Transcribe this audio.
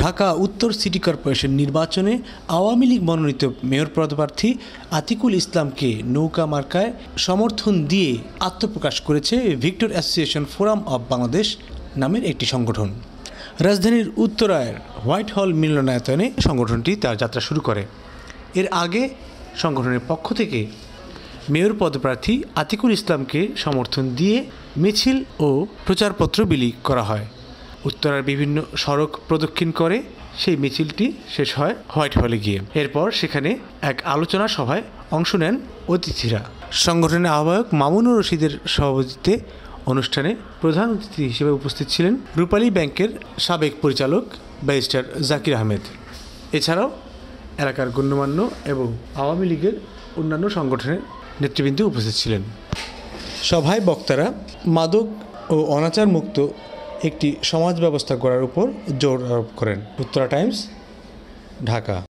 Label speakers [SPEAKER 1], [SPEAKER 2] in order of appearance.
[SPEAKER 1] ঢাকা উত্তর city corporation নির্বাচনে আওয়ামী লীগ মনোনীত মেয়র পদপ্রার্থী আতিকুল ইসলামকে নৌকা মার্কায় সমর্থন দিয়ে আত্মপ্রকাশ করেছে Victor association forum of Bangladesh নামের একটি সংগঠন রাজধানীর উত্তরায়ের হোয়াইট হল মিলনায়তনে সংগঠনটি তার যাত্রা শুরু করে এর আগে সংগঠনের পক্ষ থেকে মেয়র পদপ্রার্থী আতিকুল ইসলামকে সমর্থন দিয়ে মিছিল ও প্রচারপত্র বিলি করা হয় উত্তরার বিভিন্ন সড়ক প্রদক্ষিণ করে সেই মিছিলটি শেষ হয় হোয়াইট হলে গিয়ে এরপর সেখানে এক আলোচনা সভায় অংশ নেন অতিথিরা সংগঠনের আহ্বায়ক মামুনুর রশিদের সভাপতিত্বে অনুষ্ঠানে প্রধান অতিথি হিসেবে উপস্থিত ছিলেন রূপালী ব্যাংকের সাবেক পরিচালক ব্যারিস্টার জাকির আহমেদ এছাড়াও এলাকার গণ্যমান্য এবং আওয়ামী লীগের অন্যান্য সংগঠনের নেতৃবৃন্দে উপস্থিত ছিলেন সভায় বক্তারা মাদক ও অনাচার মুক্ত একটি সমাজ ব্যবস্থা গড়ার উপর
[SPEAKER 2] জোর আরোপ করেন উত্তরা টাইমস ঢাকা